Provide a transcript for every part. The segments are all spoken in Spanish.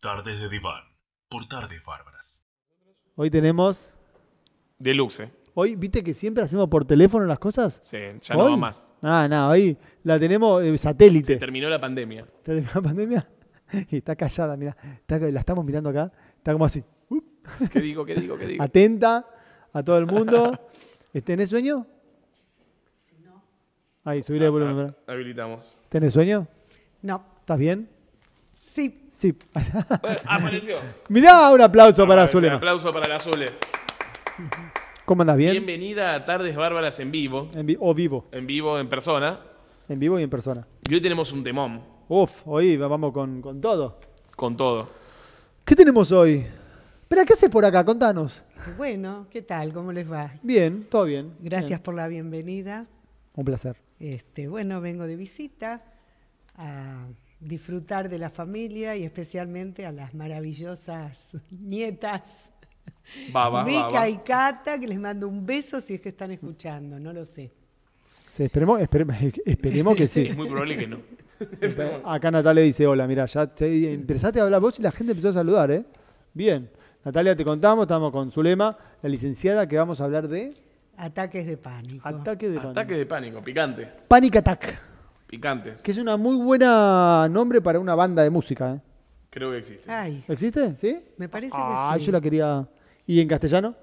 Tardes de diván, por tardes bárbaras. Hoy tenemos... Deluxe. Eh. Hoy, ¿viste que siempre hacemos por teléfono las cosas? Sí, ya no más. Ah, no, hoy la tenemos eh, satélite. Se terminó la pandemia. ¿Terminó la pandemia? está callada, mira. la estamos mirando acá. Está como así. ¿Qué digo, qué digo, qué digo? Atenta a todo el mundo. ¿Este, ¿Tenés sueño? No. Ahí, subiré el volumen. Ah, ah, habilitamos. ¿Tenés sueño? No. ¿Estás bien? Sí. Sí. apareció. Mirá, un aplauso para Azule. Un aplauso para Azule. ¿Cómo andas? ¿Bien? Bienvenida a Tardes Bárbaras en vivo, En o vivo, en vivo, en persona. en vivo y en persona. Y hoy tenemos un temón, Uf, hoy vamos con, con todo. con todo. ¿Qué tenemos hoy? para ¿qué haces por acá? Contanos. Bueno, ¿qué tal? ¿Cómo les va? Bien, todo bien. Gracias por la bienvenida. Un placer. Este, bueno, vengo de visita a disfrutar de la familia y especialmente a las maravillosas nietas. Baba, y Cata, que les mando un beso si es que están escuchando, no lo sé. esperemos, que sí. Es muy probable que no. Acá Natalia dice, hola, mira, ya empezaste a hablar vos y la gente empezó a saludar, ¿eh? Bien. Natalia, te contamos, estamos con Zulema, la licenciada, que vamos a hablar de... Ataques de pánico. Ataques de pánico. Ataque de pánico, picante. Panic attack. Picante. Que es una muy buena nombre para una banda de música. ¿eh? Creo que existe. ¿Existe? ¿Sí? me parece que ah, sí. yo la quería. ¿Y en castellano?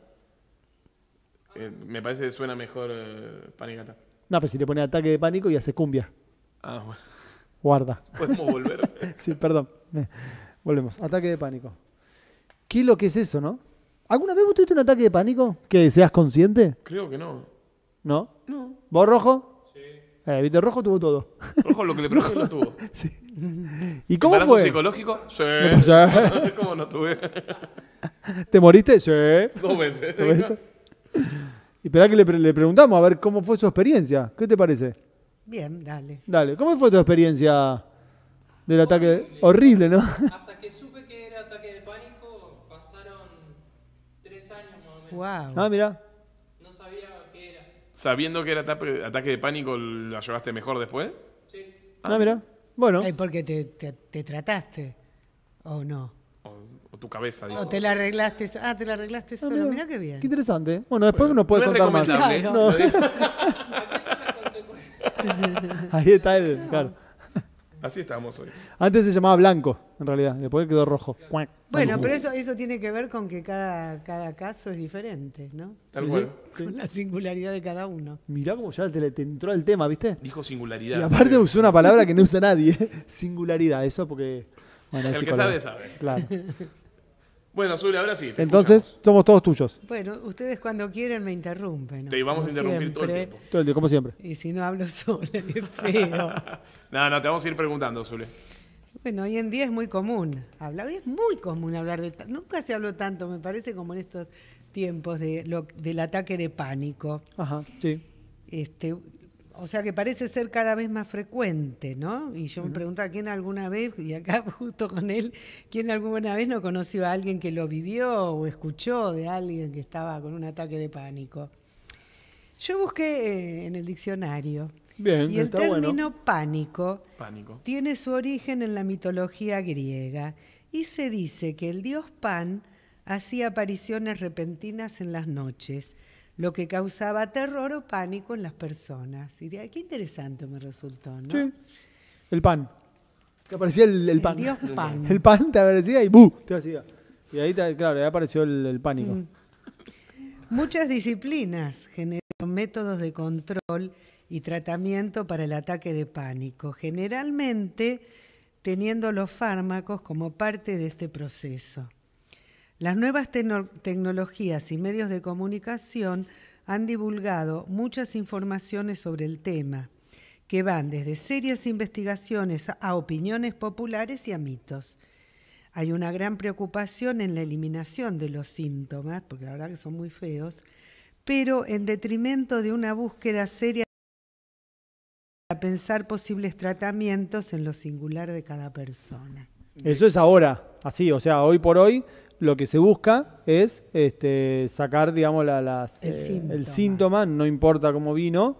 Eh, me parece que suena mejor eh, No, pero si le pone ataque de pánico y hace cumbia. Ah, bueno. Guarda. Podemos volver. Sí, perdón. Volvemos. Ataque de pánico. ¿Qué es lo que es eso, no? ¿Alguna vez vos tuviste un ataque de pánico que seas consciente? Creo que no. ¿No? No. ¿Vos rojo? Eh, Víctor Rojo tuvo todo. Rojo lo que le pregunté lo tuvo. Sí. ¿Y cómo fue? psicológico? Sí. psicológico, sí. Pues, ¿Cómo no tuve? ¿Te moriste? Sí. Dos veces. ¿Dos veces? Y espera que le, preguntamos a ver cómo fue su experiencia. ¿Qué te parece? Bien, dale. Dale. ¿Cómo fue tu experiencia del ataque? Horrible, ¿no? Hasta que supe que era ataque de pánico, pasaron tres años más o menos. Wow. Ah, mira sabiendo que era ataque, de pánico, la llevaste mejor después? Sí. Ah, ah mira. Bueno. Ay, porque te, te, te, trataste, o no. O, tu cabeza, digamos. O te la arreglaste. Ah, te la arreglaste ah, sola. Mira qué bien. Qué interesante. ¿eh? Bueno, después uno puede no contar más. Claro. No. Ahí está él, Claro. Así estamos hoy. Antes se llamaba blanco, en realidad, después quedó rojo. Bueno, pero eso, eso tiene que ver con que cada, cada caso es diferente, ¿no? Tal cual. Con la singularidad de cada uno. Mirá cómo ya te, entró el tema, ¿viste? Dijo singularidad. Y aparte usó una palabra que no usa nadie. ¿eh? singularidad, eso porque... el que sabe, sabe. Claro. Bueno, Azul, ahora sí. Entonces, somos todos tuyos. Bueno, ustedes cuando quieren me interrumpen. Te vamos a interrumpir todo el tiempo. Todo el día, como siempre. Y si no hablo solo, qué feo. No, no, te vamos a ir preguntando, Azul. Bueno, hoy en día es muy común hablar, es muy común hablar de... Nunca se habló tanto, me parece, como en estos tiempos de del ataque de pánico. Ajá, sí. Este, o sea que parece ser cada vez más frecuente, ¿no? Y yo me quién alguna vez, y acá justo con él, quién alguna vez no conoció a alguien que lo vivió o escuchó de alguien que estaba con un ataque de pánico. Yo busqué eh, en el diccionario. y el término pánico tiene su origen en la mitología griega y se dice que el dios Pan hacía apariciones repentinas en las noches lo que causaba terror o pánico en las personas. Y de, qué interesante me resultó, ¿no? Sí. El pan. Te aparecía el, pan. Dios pan. El pan te aparecía y ¡bu! Te hacía. Y ahí, claro, apareció el, pánico. Mm. Muchas disciplinas generan métodos de control y tratamiento para el ataque de pánico, generalmente teniendo los fármacos como parte de este proceso. Las nuevas tecnologías y medios de comunicación han divulgado muchas informaciones sobre el tema, que van desde serias investigaciones a opiniones populares y a mitos. Hay una gran preocupación en la eliminación de los síntomas, porque la verdad que son muy feos, pero en detrimento de una búsqueda seria para pensar posibles tratamientos en lo singular de cada persona. Eso es ahora, así, o sea, hoy por hoy lo que se busca es este, sacar, digamos, eh, el, síntoma. no importa cómo vino.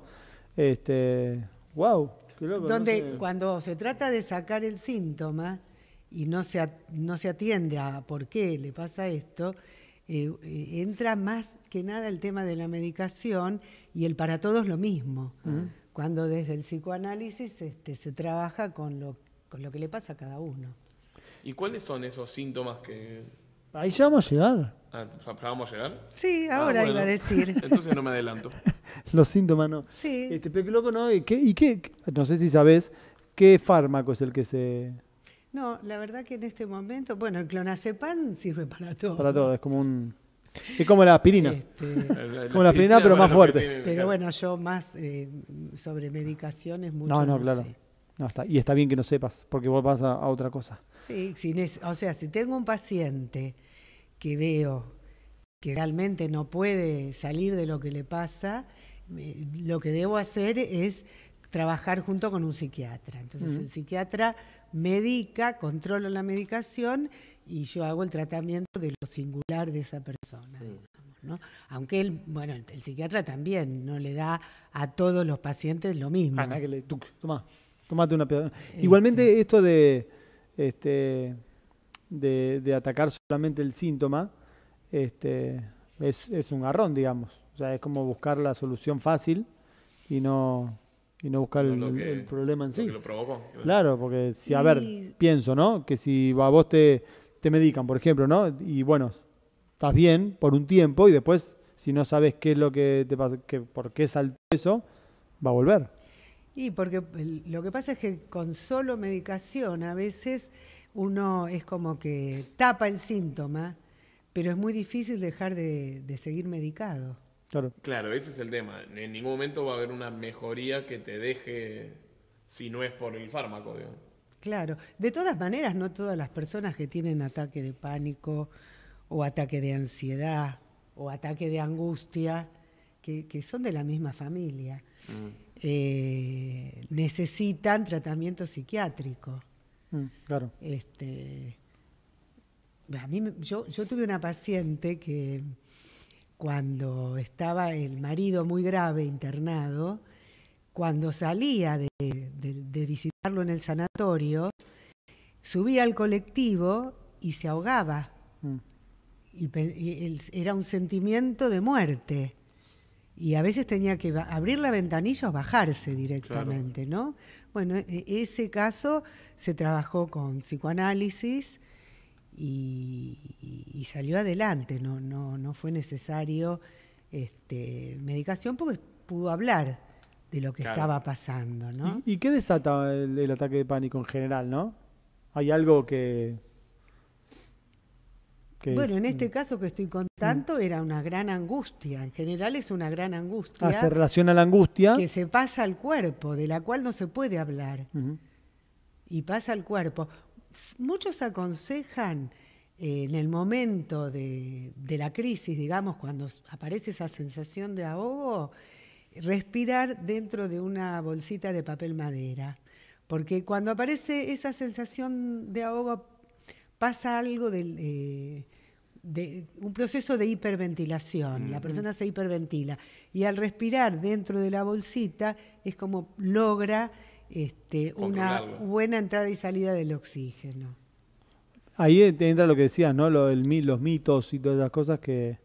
Este, wow. Donde cuando se trata de sacar el síntoma y no se, atiende a por qué le pasa esto, eh, eh, entra más que nada el tema de la medicación y el para todos lo mismo. Cuando desde el psicoanálisis este, se trabaja con lo que le pasa a cada uno. ¿Y cuáles son esos síntomas que...? Ahí ya vamos a llegar. Ah, ¿Vamos a llegar? Sí, ah, ahora iba a decir. Entonces no me adelanto. Los síntomas no. Sí. Este, pero loco, ¿no? ¿Y qué, No sé si sabés qué fármaco es el que se... No, la verdad que en este momento, bueno, el clonazepam sirve para todo. Para todo, es como un... Es como la aspirina. Este, como la aspirina, pero más fuerte. Pero bueno, yo más eh, sobre medicaciones, mucho. No, no, claro. No, y está bien que no sepas, porque vos vas a, otra cosa. Sí, o sea, si tengo un paciente que veo que realmente no puede salir de lo que le pasa, lo que debo hacer es trabajar junto con un psiquiatra. Entonces el psiquiatra medica, controla la medicación y yo hago el tratamiento de lo singular de esa persona. Aunque bueno, el, psiquiatra también no le da a todos los pacientes lo mismo. Ah, que le, toma. Tomate una piedra. Este. Igualmente, esto de, este, de, atacar solamente el síntoma este, es, un garrón, digamos. O sea, es como buscar la solución fácil y no, y no buscar el, problema en sí. lo Claro, porque si, a ver, pienso, ¿no? Que si a vos te, te medican, por ejemplo, ¿no? Y bueno, estás bien por un tiempo y después, si no sabes qué es lo que te pasa, que, por qué saltó eso, va a volver. Y porque lo que pasa es que con solo medicación a veces uno es como que tapa el síntoma, pero es muy difícil dejar de, seguir medicado. Claro. ese es el tema. En ningún momento va a haber una mejoría que te deje si no es por el fármaco. Claro, de todas maneras, no todas las personas que tienen ataque de pánico o ataque de ansiedad o ataque de angustia, que, son de la misma familia. Mm. Eh, necesitan tratamiento psiquiátrico. Mm, este, yo, tuve una paciente que cuando estaba el marido muy grave internado, cuando salía de, visitarlo en el sanatorio, subía al colectivo y se ahogaba. Mm. Y, era un sentimiento de muerte y a veces tenía que abrir la ventanilla o bajarse directamente, ¿no? Bueno, e-, ese caso se trabajó con psicoanálisis y, salió adelante, no, no, no fue necesario este, medicación porque pudo hablar de lo que estaba pasando, ¿no? ¿Y, qué desata el, el ataque de pánico en general, no? ¿Hay algo que bueno, en este mm. caso que estoy contando mm. era una gran angustia, en general es una gran angustia. Ah, se relaciona la angustia. Que se pasa al cuerpo, de la cual no se puede hablar. Y pasa al cuerpo. Muchos aconsejan eh, en el momento de, la crisis, digamos, cuando aparece esa sensación de ahogo, respirar dentro de una bolsita de papel madera. Porque cuando aparece esa sensación de ahogo pasa algo del... Eh, un proceso de hiperventilación. La persona se hiperventila y al respirar dentro de la bolsita es como logra este, una buena entrada y salida del oxígeno. Ahí entra lo que decías, ¿no? los mitos y todas las cosas que...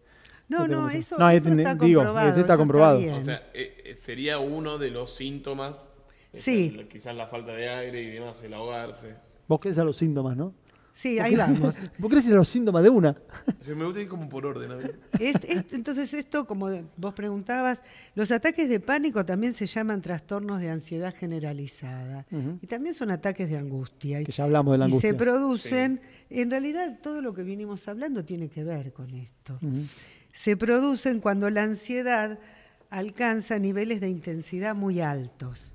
No, no, eso, no, está comprobado. Eso está comprobado. o sea, eh, eh, sería uno de los síntomas. Sí. Este, quizás la falta de aire y demás, el ahogarse. Vos es a los síntomas, ¿no? Sí, ahí vamos. ¿Vos crees los síntomas de una? me gusta ir como por orden. entonces esto, como vos preguntabas, los ataques de pánico también se llaman trastornos de ansiedad generalizada. Y también son ataques de angustia. ya hablamos de la angustia. Y se producen, en realidad todo lo que vinimos hablando tiene que ver con esto. Se producen cuando la ansiedad alcanza niveles de intensidad muy altos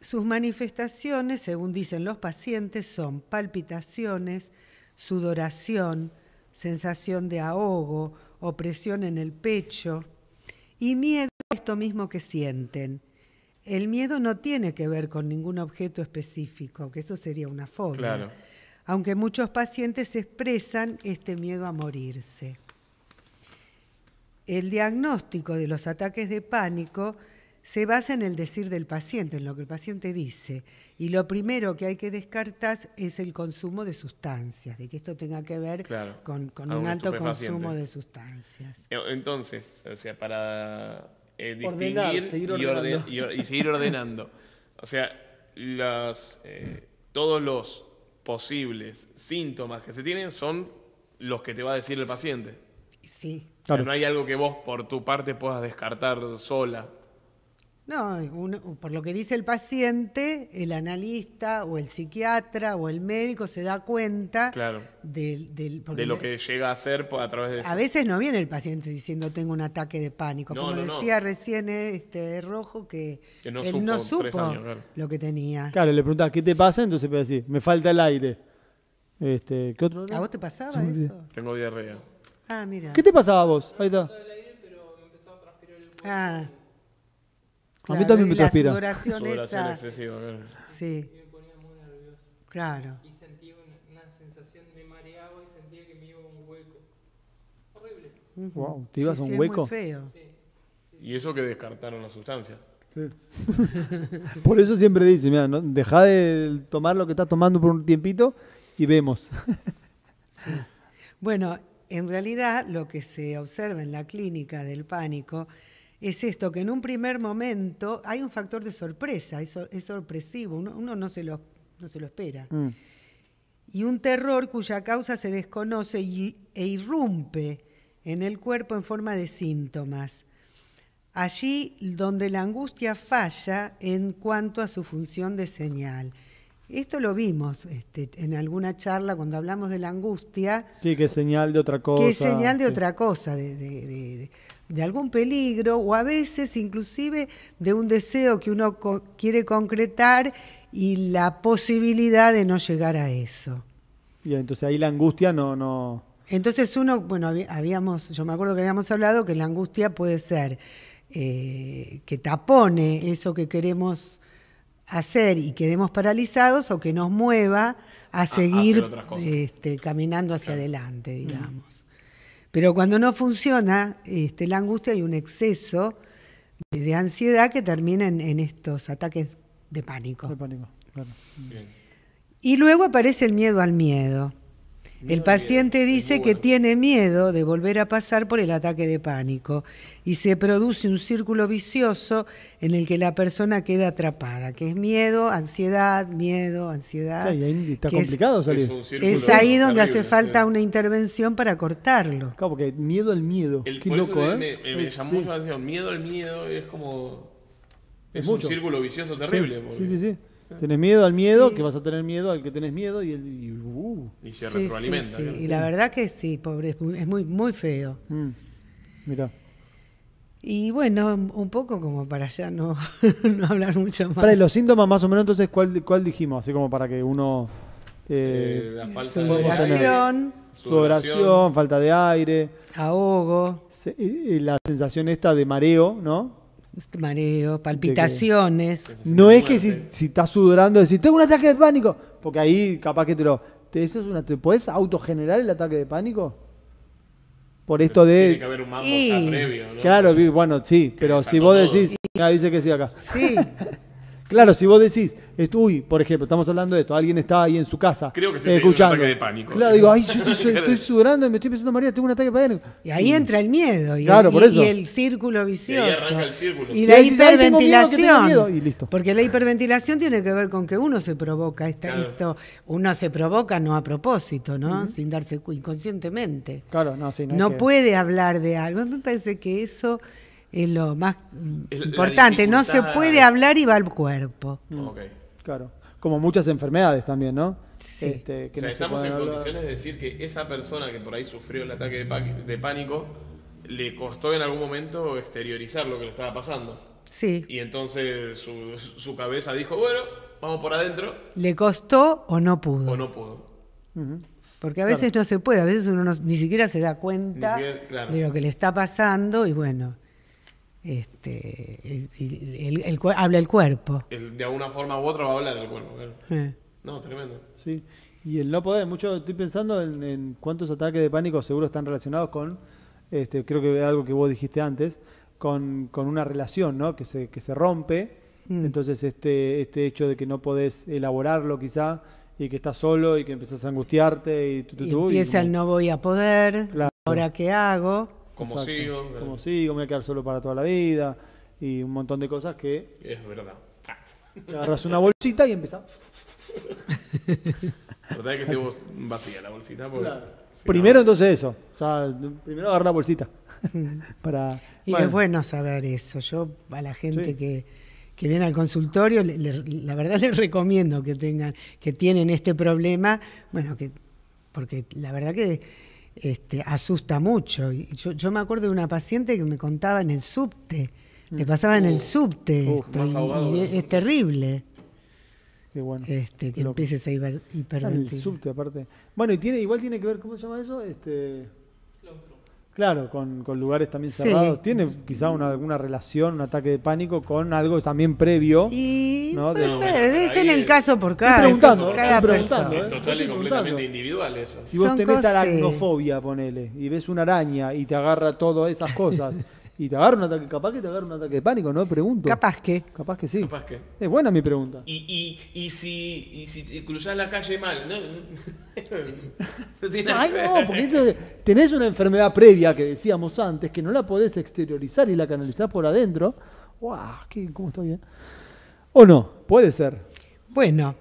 sus manifestaciones, según dicen los pacientes, son palpitaciones, sudoración, sensación de ahogo, opresión en el pecho y miedo esto mismo que sienten. El miedo no tiene que ver con ningún objeto específico, que eso sería una fobia. Aunque muchos pacientes expresan este miedo a morirse. El diagnóstico de los ataques de pánico se basa en el decir del paciente, en lo que el paciente dice. Y lo primero que hay que descartar es el consumo de sustancias, de que esto tenga que ver con, un alto consumo de sustancias. Eh, entonces, o sea, para eh, distinguir y, seguir ordenando. o sea, eh, todos los posibles síntomas que se tienen son los que te va a decir el paciente. Sí. Claro. no hay algo que vos por tu parte puedas descartar sola. No, por lo que dice el paciente, el analista o el psiquiatra o el médico se da cuenta de lo que llega a ser a través de eso. A veces no viene el paciente diciendo tengo un ataque de pánico. Como decía recién este Rojo, que, él no supo lo que tenía. Claro, le preguntás, ¿qué te pasa? Entonces puede decir, me falta el aire. Este, ¿qué otro? ¿A vos te pasaba eso? Tengo diarrea. Ah, mira. ¿Qué te pasaba a vos? Ahí está. Ah a mí también me transpira. excesiva, claro. Sí. Me ponía muy nervioso. Claro. Y sentía una, sensación, me mareaba y sentía que me iba a un hueco. Horrible. Wow, ¿te ibas a un hueco? muy feo. Sí. Y eso que descartaron las sustancias. por eso siempre dice, mira, ¿no? deja de tomar lo que estás tomando por un tiempito y vemos. sí. Bueno, en realidad lo que se observa en la clínica del pánico es esto, que en un primer momento hay un factor de sorpresa, es, sorpresivo, uno, no, se lo, no se lo espera. Mm. Y un terror cuya causa se desconoce e irrumpe en el cuerpo en forma de síntomas. Allí donde la angustia falla en cuanto a su función de señal. Esto lo vimos este, en alguna charla cuando hablamos de la angustia. Sí, que es señal de otra cosa. Que es señal de otra cosa, de, algún peligro o a veces inclusive de un deseo que uno quiere concretar y la posibilidad de no llegar a eso. Y entonces ahí la angustia no... no... Entonces uno, bueno, habíamos, yo me acuerdo que habíamos hablado que la angustia puede ser eh, que tapone eso que queremos hacer y quedemos paralizados o que nos mueva a seguir este, caminando hacia adelante, mm. digamos. Pero cuando no funciona este, la angustia y un exceso de, ansiedad que termina en, estos ataques de pánico. Y luego aparece el miedo al miedo. El paciente dice que tiene miedo de volver a pasar por el ataque de pánico y se produce un círculo vicioso en el que la persona queda atrapada, que es miedo, ansiedad, miedo, ansiedad. y está complicado es, salir. Es, ahí donde hace falta una intervención para cortarlo. Claro, porque miedo al miedo. El, Qué ¿eh? Me, mucho la atención. Miedo al miedo es como... Es un círculo vicioso terrible. sí, sí. sí. Tenés miedo al miedo, que vas a tener miedo al que tenés miedo y, uh. se retroalimenta. Sí, y la verdad que sí, pobre, es muy, muy feo. Mm. Mira. Y bueno, un poco como para ya no, no hablar mucho más. Para los síntomas más o menos, entonces, ¿cuál, cuál dijimos? Así como para que uno... Eh, oración. Eh, la falta sudoración, falta de aire, ahogo, eh, eh, la sensación esta de mareo, ¿no? Este mareo, palpitaciones. No es que si, estás sudorando, decís, tengo un ataque de pánico, porque ahí capaz que te lo... ¿Te, eso es una, ¿te puedes autogenerar el ataque de pánico? Por esto de... Tiene que haber un mambo previo, Claro, bueno, sí, pero si vos decís, y... dice que sí acá. Sí. Claro, si vos decís, uy, por ejemplo, estamos hablando de esto, alguien está ahí en su casa. Creo que se eh, un ataque de pánico. Claro, digo, ay, yo estoy, sudando, y me estoy pensando María, tengo un ataque de pánico. Y ahí entra el miedo. Y el, círculo vicioso. Y ahí arranca el círculo. Y la hiperventilación. y listo. Porque la hiperventilación tiene que ver con que uno se provoca esto, uno se provoca no a propósito, ¿no? Sin darse inconscientemente. Claro, no, sí, no. No puede hablar de algo. Me parece que eso es lo más importante. No se puede hablar y va al cuerpo. Mm. Claro. Como muchas enfermedades también, ¿no? Sí. Este, estamos en condiciones de decir que esa persona que por ahí sufrió el ataque de, pánico le costó en algún momento exteriorizar lo que le estaba pasando. Sí. Y entonces su, cabeza dijo, bueno, vamos por adentro. ¿Le costó o no pudo? O no pudo. Porque a veces no se puede, a veces uno ni siquiera se da cuenta de lo que le está pasando y bueno este, el, habla el cuerpo. de alguna forma u otra va a hablar el cuerpo. Eh. No, tremendo. Y el no poder, mucho estoy pensando en, cuántos ataques de pánico seguro están relacionados con, este, creo que algo que vos dijiste antes, con, una relación que, se, que se rompe. Mm. Entonces este, este hecho de que no podés elaborarlo quizá y que estás solo y que empezás a angustiarte y, tu, tu, y el no voy a poder, ahora qué hago. Como sigo. Como sigo, me voy a quedar solo para toda la vida. Y un montón de cosas que. Es verdad. Ah. Agarras una bolsita y empezás. verdad es que estuvo vacía la bolsita. primero, entonces, eso. O sea, primero agarrar la bolsita. para, y es bueno saber eso. Yo, a la gente que viene al consultorio, la verdad les recomiendo que tengan, que tienen este problema, bueno, que porque la verdad que este, asusta mucho. Y yo, me acuerdo de una paciente que me contaba en el subte, le pasaba en el subte es, terrible. bueno. Este, que empieces a hiper, ah, El subte, aparte. Bueno, y tiene, igual tiene que ver, ¿cómo se llama eso? Este... Claustro. Claro, con, con lugares también cerrados. ¿Tiene quizá una, alguna relación, un ataque de pánico con algo también previo? Y ¿no? puede es en el caso por cada, persona. ¿eh? total y completamente individual eso. Si vos tenés aracnofobia, ponele, y ves una araña y te agarra todas esas cosas. Y te agarra un ataque, capaz que te agarra un ataque de pánico, no pregunto. Capaz que. Capaz que sí. Capaz que. Es buena mi pregunta. Y, y, y si, y si cruzás la calle mal, ¿no? Ay, no, porque tenés una enfermedad previa que decíamos antes, que no la podés exteriorizar y la canalizás por adentro. ¡Wow! Qué, ¿Cómo estoy bien? ¿O no? Puede ser. Bueno,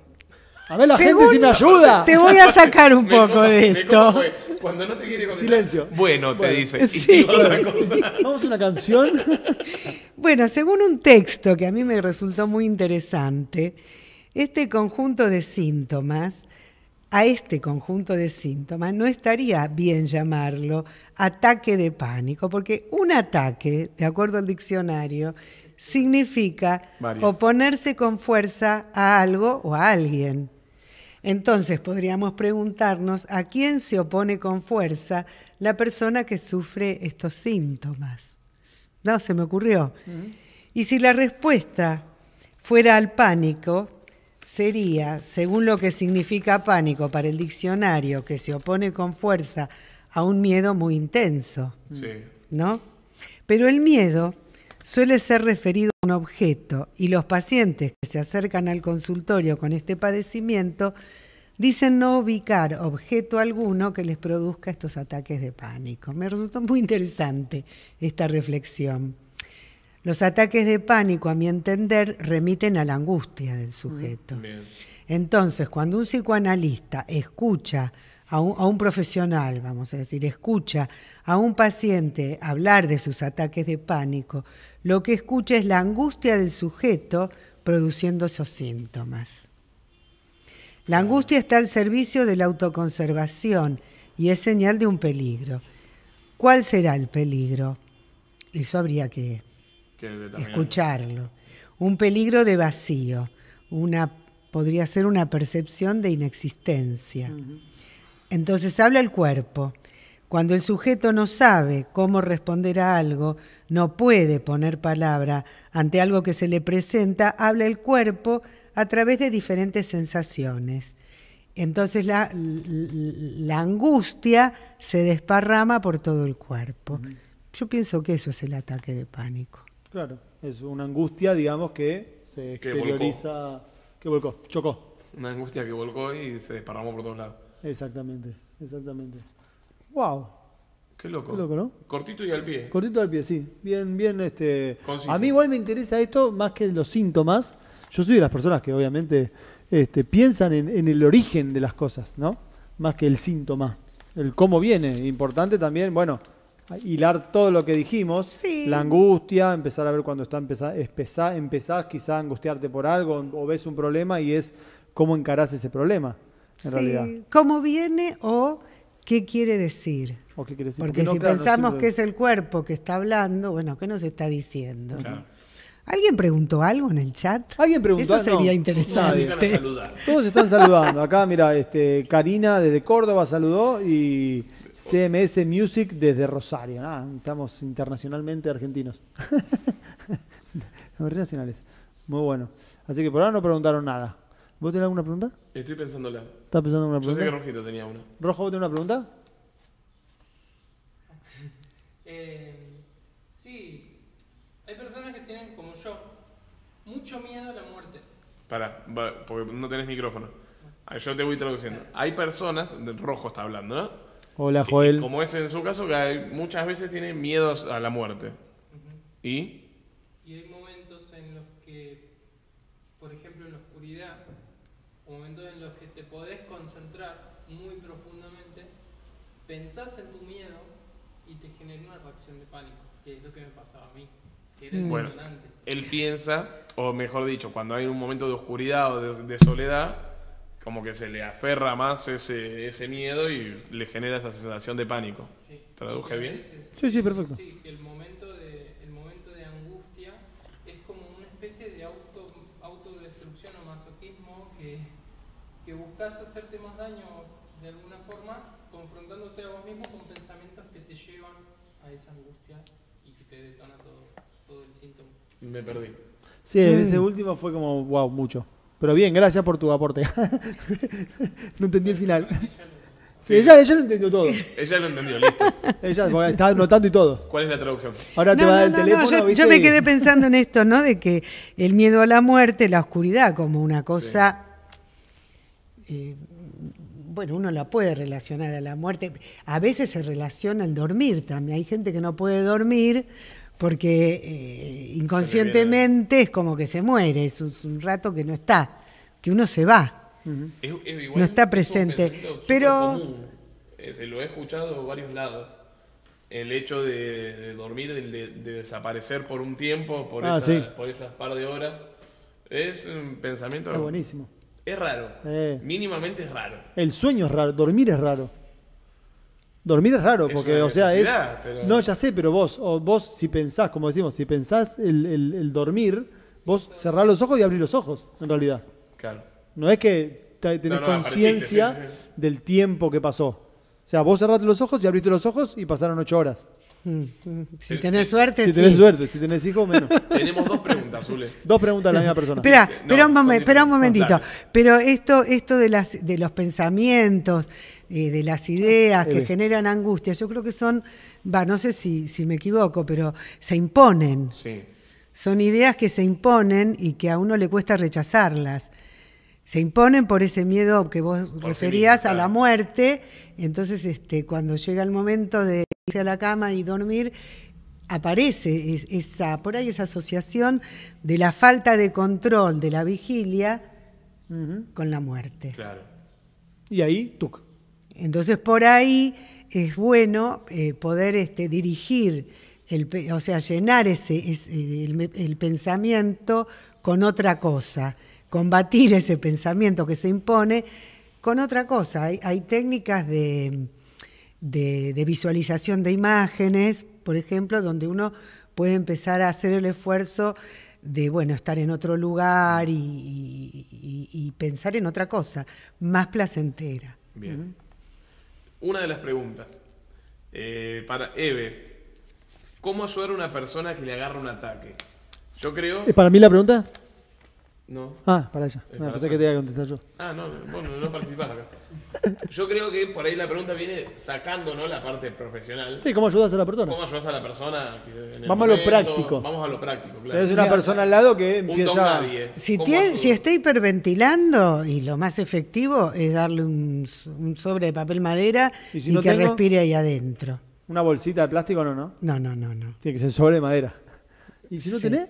a ver, la gente si me ayuda. Te voy a sacar un poco de esto. Pues, cuando no te quiere Silencio. Bueno, te dice. Sí. Vamos a una canción. Bueno, según un texto que a mí me resultó muy interesante, este conjunto de síntomas, a este conjunto de síntomas, no estaría bien llamarlo ataque de pánico, porque un ataque, de acuerdo al diccionario, significa oponerse con fuerza a algo o a alguien. Entonces podríamos preguntarnos a quién se opone con fuerza la persona que sufre estos síntomas. No, se me ocurrió. Mm. Y si la respuesta fuera al pánico, sería, según lo que significa pánico para el diccionario, que se opone con fuerza a un miedo muy intenso. Sí. ¿No? Pero el miedo suele ser referido a un objeto y los pacientes que se acercan al consultorio con este padecimiento dicen no ubicar objeto alguno que les produzca estos ataques de pánico. Me resultó muy interesante esta reflexión. Los ataques de pánico, a mi entender, remiten a la angustia del sujeto. Entonces, cuando un psicoanalista escucha a un, profesional, vamos a decir, escucha a un paciente hablar de sus ataques de pánico, lo que escucha es la angustia del sujeto produciendo esos síntomas. La angustia está al servicio de la autoconservación y es señal de un peligro. ¿Cuál será el peligro? Eso habría que, escucharlo. Un peligro de vacío, una, podría ser una percepción de inexistencia. Entonces habla el cuerpo. Cuando el sujeto no sabe cómo responder a algo, no puede poner palabra ante algo que se le presenta, habla el cuerpo a través de diferentes sensaciones. Entonces la, angustia se desparrama por todo el cuerpo. Yo pienso que eso es el ataque de pánico. Claro, es una angustia, digamos, que se exterioriza, volcó chocó. Una angustia que volcó y se desparramó por todos lados. Exactamente, exactamente. Wow. Qué loco. ¿no? Cortito y al pie. Cortito al pie, sí. Bien, bien, este. A mí igual me interesa esto más que los síntomas. Yo soy de las personas que obviamente este, piensan en, el origen de las cosas, ¿no? Más que el síntoma. El cómo viene. Importante también, bueno, hilar todo lo que dijimos, la angustia, empezar a ver cuando está empezar, empezás quizá a angustiarte por algo o ves un problema y es cómo encarás ese problema sí, ¿Cómo viene o qué quiere decir? Porque, si pensamos que es el cuerpo que está hablando, bueno, ¿qué nos está diciendo? ¿Alguien preguntó algo en el chat? ¿Alguien preguntó Eso sería interesante. Todos están saludando. Acá, mira, este, Karina desde Córdoba saludó y CMS Music desde Rosario. Ah, estamos internacionalmente argentinos. Internacionales. Muy bueno. Así que por ahora no preguntaron nada. ¿Vos tenés alguna pregunta? Estoy pensándola. ¿Estás pensando en una pregunta? Yo sé que Rojito tenía una. ¿Rojo, vos tenés una pregunta? Eh, sí. Hay personas que tienen, como yo, mucho miedo a la muerte. Para, porque no tenés micrófono. Ah, yo te voy traduciendo. Hay personas, Rojo está hablando, ¿no? Hola, Joel. como es en su caso, que muchas veces tienen miedos a la muerte. Y Y Un momento en los que te podés concentrar muy profundamente, pensás en tu miedo y te genera una reacción de pánico, que es lo que me pasaba a mí. Mm. bueno, él piensa, o mejor dicho, cuando hay un momento de oscuridad o de, soledad, como que se le aferra más ese, miedo y le genera esa sensación de pánico. ¿Traduje bien? Sí, sí, perfecto. que buscas hacerte más daño de alguna forma, confrontándote a vos mismo con pensamientos que te llevan a esa angustia y que te detona todo, todo el síntoma. Me perdí. Sí, en ese mm. último fue como, wow, mucho. Pero bien, gracias por tu aporte. no entendí el final. Sí, ella, lo entendió todo. Ella lo entendió, listo. Ella estaba anotando y todo. ¿Cuál es la traducción? Ahora te va a el teléfono. yo, me quedé pensando en esto, ¿no? De que el miedo a la muerte, la oscuridad, como una cosa eh, bueno, uno la puede relacionar a la muerte. A veces se relaciona al dormir también. Hay gente que no puede dormir porque eh, inconscientemente es como que se muere, es un, rato que no está, que uno se va, no está presente. Pero eh, se lo he escuchado varios lados. El hecho de, dormir, de, desaparecer por un tiempo, por, ah, por esas par de horas, es un pensamiento... buenísimo es raro. Eh. Mínimamente es raro. El sueño es raro, dormir es raro. Dormir es raro, porque, o sea, es. No, ya sé, pero vos, o vos si pensás, como decimos, si pensás el, el, dormir, vos cerrás los ojos y abrís los ojos, en realidad. Claro. No es que tenés conciencia del tiempo que pasó. O sea, vos cerraste los ojos y abriste los ojos y pasaron ocho horas. Mm, mm, si eh, eh, tenés suerte, si tenés suerte, si tenés hijos, menos. Tenemos dos preguntas, Zule. Dos preguntas de la misma persona. Espera, un, momentito. Pero esto, esto de, las, de los pensamientos, eh, de las ideas que generan angustia, yo creo que son, va, no sé si, si me equivoco, pero se imponen. Son ideas que se imponen y que a uno le cuesta rechazarlas se imponen por ese miedo que vos referías a la muerte. Entonces, este, cuando llega el momento de a la cama y dormir, aparece esa, por ahí esa asociación de la falta de control de la vigilia con la muerte. Claro. Y ahí, tú. Entonces, por ahí es bueno eh, poder este, dirigir, el, o sea, llenar ese, eh, el, pensamiento con otra cosa, combatir ese pensamiento que se impone con otra cosa. hay técnicas de de, visualización de imágenes, por ejemplo, donde uno puede empezar a hacer el esfuerzo de bueno estar en otro lugar y, pensar en otra cosa más placentera. Bien. Una de las preguntas eh, para Eve, ¿cómo ayudar a una persona que le agarra un ataque? Yo creo. ¿Es para mí la pregunta? No. Ah, para allá, eh, ah, pensé que te iba a contestar yo. Ah, no, bueno, no participás acá. Yo creo que por ahí la pregunta viene sacando la parte profesional. Sí, ¿cómo ayudas a la persona? ¿Cómo ayudas a la persona? vamos a lo práctico. Vamos a lo práctico, claro. es una persona al lado que empieza. ¿eh? Si, tiene, si está hiperventilando, y lo más efectivo es darle un, sobre de papel madera y, que respire ahí adentro. ¿Una bolsita de plástico no, no? No, no, no, no. Tiene que ser sobre madera. ¿Y si no tenés?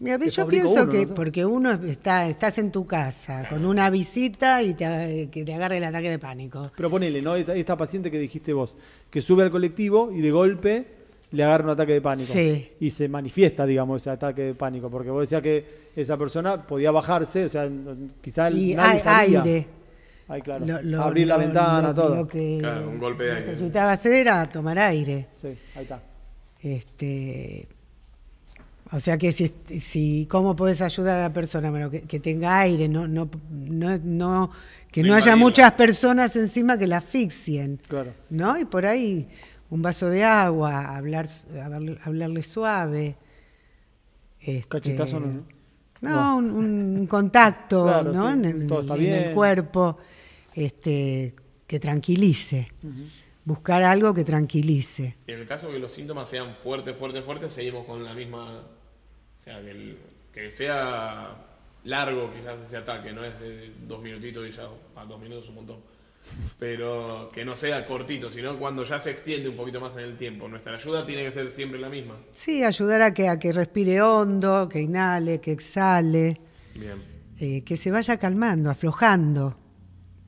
Mira, yo pienso que porque uno está, estás en tu casa con una visita y te, que te agarre el ataque de pánico. Pero ponele, ¿no? Esta, paciente que dijiste vos, que sube al colectivo y de golpe le agarra un ataque de pánico. Sí. Y se manifiesta, digamos, ese ataque de pánico. Porque vos decías que esa persona podía bajarse, o sea, quizás y hay, aire. Abrir la ventana, todo. Lo que claro, un golpe de necesitaba hacer era tomar aire. Sí, ahí está. Este o sea que si, si cómo puedes ayudar a la persona, bueno, que, tenga aire, no, no, no, que no, haya muchas personas encima que la asfixien. Claro. ¿No? Y por ahí un vaso de agua, hablar, hablarle suave. Este, Cachetazo no, no. un, contacto, ¿no? En, el, cuerpo, este, que tranquilice. buscar algo que tranquilice. En el caso de que los síntomas sean fuertes, fuertes, fuertes, seguimos con la misma que, que sea largo quizás ese ataque, no es de dos minutitos y ya, a ah, dos minutos un montón. Pero que no sea cortito, sino cuando ya se extiende un poquito más en el tiempo. Nuestra ayuda tiene que ser siempre la misma. Sí, ayudar a que, a que respire hondo, que inhale, que exhale. Bien. Eh, que se vaya calmando, aflojando.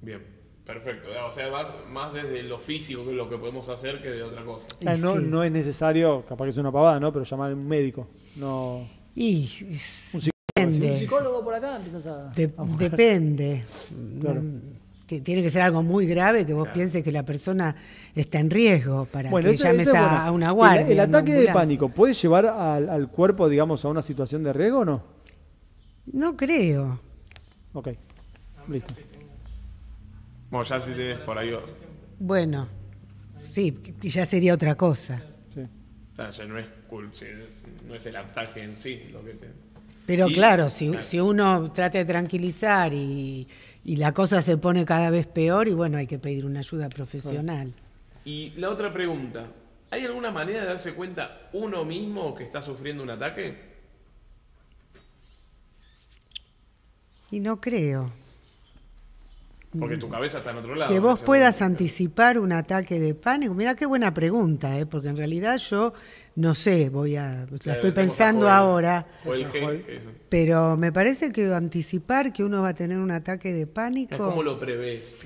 Bien, perfecto. Ah, o sea, va más desde lo físico, que lo que podemos hacer, que de otra cosa. no, no es necesario, capaz que es una pavada, ¿no? Pero llamar a un médico. No. Y un depende. un psicólogo por acá empiezas a. depende. Tiene que ser algo muy grave que vos pienses que la persona está en riesgo para que llames a, a, una guardia. ¿El, ataque de pánico puede llevar al, al, cuerpo, digamos, a una situación de riesgo o no? No creo. Ok. Listo. Bueno, ya si te ves por ahí. Bueno, sí, ya sería otra cosa ya no es, el ataque en sí Pero claro, si, uno trata de tranquilizar y, y, la cosa se pone cada vez peor, y bueno, hay que pedir una ayuda profesional. Y la otra pregunta, ¿hay alguna manera de darse cuenta uno mismo que está sufriendo un ataque? Y no creo. Porque tu cabeza está en otro lado. Que vos puedas anticipar un ataque de pánico. Mira qué buena pregunta, ¿eh? porque en realidad yo no sé, voy a la estoy pensando ahora. Pero me parece que anticipar que uno va a tener un ataque de pánico. ¿Cómo lo prevés?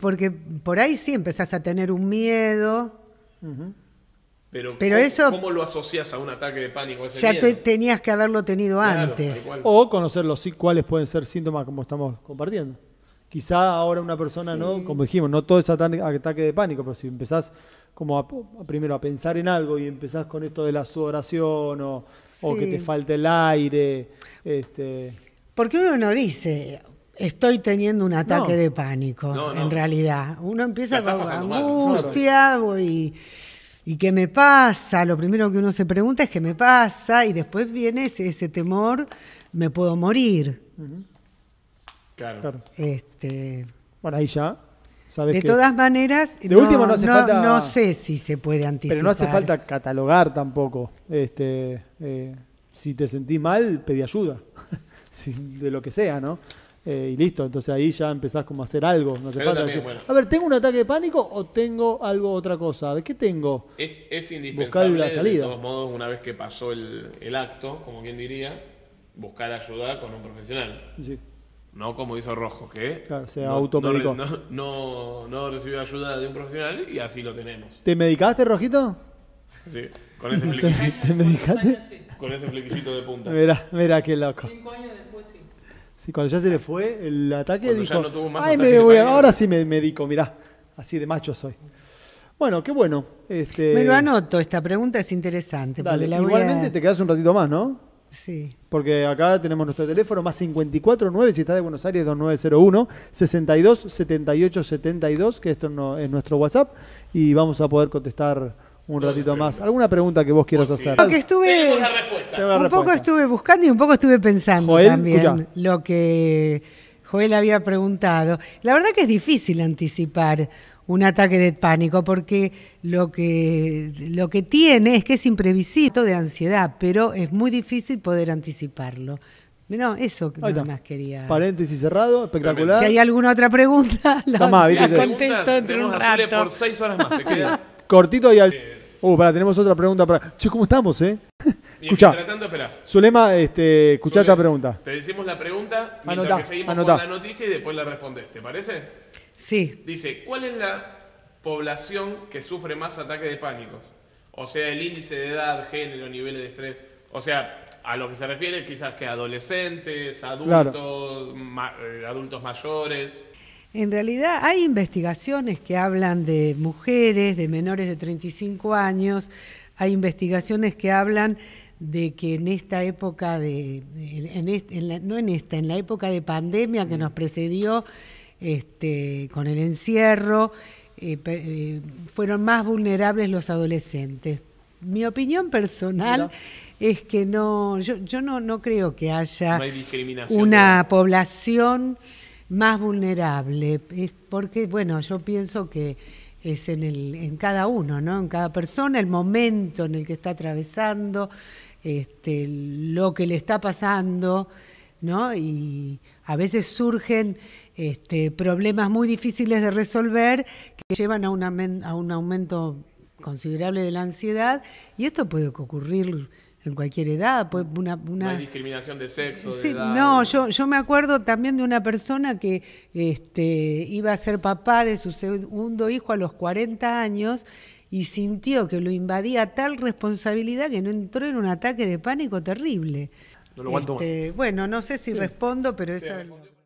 Porque por ahí sí empezás a tener un miedo. Pero, eso, ¿cómo lo asocias a un ataque de pánico? ya tenías que haberlo tenido antes. O conocer los cuáles pueden ser síntomas como estamos compartiendo quizá ahora una persona, ¿no? Como dijimos, no todo es ataque de pánico, pero si empezás como primero a pensar en algo y empezás con esto de la sudoración o, que te falte el aire. Este... Porque uno no dice, estoy teniendo un ataque de pánico, en realidad. Uno empieza con angustia y... qué me pasa? Lo primero que uno se pregunta es qué me pasa y después viene ese, temor, me puedo morir. Claro. Este, bueno, ahí ya. de todas maneras, de no, último no, sé si se puede anticipar. Pero no hace falta catalogar tampoco. Este, eh, si te sentís mal, pedí ayuda. de lo que sea, ¿no? Eh, y listo, entonces ahí ya empezás como a hacer algo. No falta A ver, ¿tengo un ataque de pánico o tengo algo, otra cosa? ¿qué tengo? Es, es indispensable, la salida. de todos modos, una vez que pasó el, el acto, como quien diría, buscar ayuda con un profesional. Sí. No como hizo Rojo, que claro, se no, No, recibió ayuda de un profesional y así lo tenemos. ¿Te medicaste, Rojito? Sí, con ese flequillito. ¿Te, medicaste? Con ese flequicito de punta. Mira, mira qué loco. Cinco años después sí. Sí, cuando ya se le fue el ataque, dijo, me voy, ahora sí me medico, mirá, así de macho soy. Bueno, qué bueno. Este... Me lo anoto, esta pregunta es interesante. Dale, igualmente te quedas un ratito más, ¿no? Sí. Porque acá tenemos nuestro teléfono, más 549, si está de Buenos Aires, 2901, 62 72, que esto es nuestro WhatsApp, y vamos a poder contestar un ratito más. ¿Alguna pregunta que vos quieras pues hacer? estuve, un poco estuve buscando y un poco estuve pensando también lo que Joel había preguntado. La verdad que es difícil anticipar un ataque de pánico, porque lo que, lo que tiene es que es imprevisible, de ansiedad, pero es muy difícil poder anticiparlo. No, eso más quería. Paréntesis cerrado, espectacular. Si hay alguna otra pregunta, la, contesto entre un rato. por seis horas más, se queda. Cortito y al... Uh, para, tenemos otra pregunta para. Che, ¿cómo estamos, eh? Escucha. Zulema, este, escuchá esta pregunta. Te decimos la pregunta, mientras que seguimos con la noticia y después la respondes, ¿te parece? Dice, ¿cuál es la población que sufre más ataques de pánico? O sea, el índice de edad, género, niveles de estrés. O sea, a lo que se refiere quizás que adolescentes, adultos, eh, adultos mayores. En realidad hay investigaciones que hablan de mujeres, de menores de 35 años, hay investigaciones que hablan de que en esta época de, no en esta, en la época de pandemia que mm. nos precedió, este, con el encierro, eh, eh, fueron más vulnerables los adolescentes. Mi opinión personal es que no, yo, no, no, creo que haya una población más vulnerable, es porque, bueno, yo pienso que es en, el, en cada uno, ¿no? en cada persona, el momento en el que está atravesando, este, lo que le está pasando. ¿no? Y a veces surgen este, problemas muy difíciles de resolver que llevan a un, aumento considerable de la ansiedad y esto puede ocurrir en cualquier edad. una, discriminación de sexo. no, yo, me acuerdo también de una persona que este, iba a ser papá de su segundo hijo a los 40 años y sintió que lo invadía tal responsabilidad que no entró en un ataque de pánico terrible. Este, bueno, no sé si respondo, pero esa es